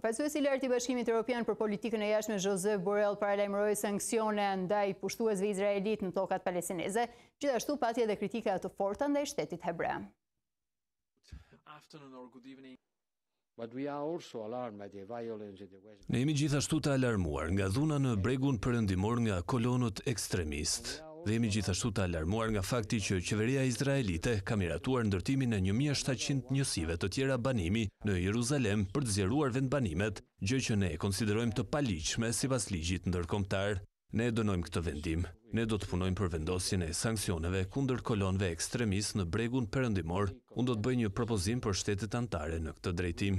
Përfajsues i lartë i bashkimit Europian për politikën e jashme Josef Borrell para lajmëroj sankcione ndaj pushtuesve Izraelit në tokat palesineze, gjithashtu pati edhe kritika të forta ndaj shtetit Hebra. Ne jemi gjithashtu të alarmuar nga dhuna në bregun përëndimor nga kolonët ekstremistë dhe jemi gjithashtu të alarmuar nga fakti që qeveria Izraelite ka miratuar ndërtimin e 1700 njësive të tjera banimi në Jeruzalem për të zjeruar vend banimet, gjë që ne e konsiderojmë të paliqme si pas ligjit ndërkomtar. Ne dënojmë këtë vendim. Ne do të punojmë për vendosjen e sankcioneve kundër kolonve ekstremis në bregun përëndimor. Unë do të bëjë një propozim për shtetet antare në këtë drejtim.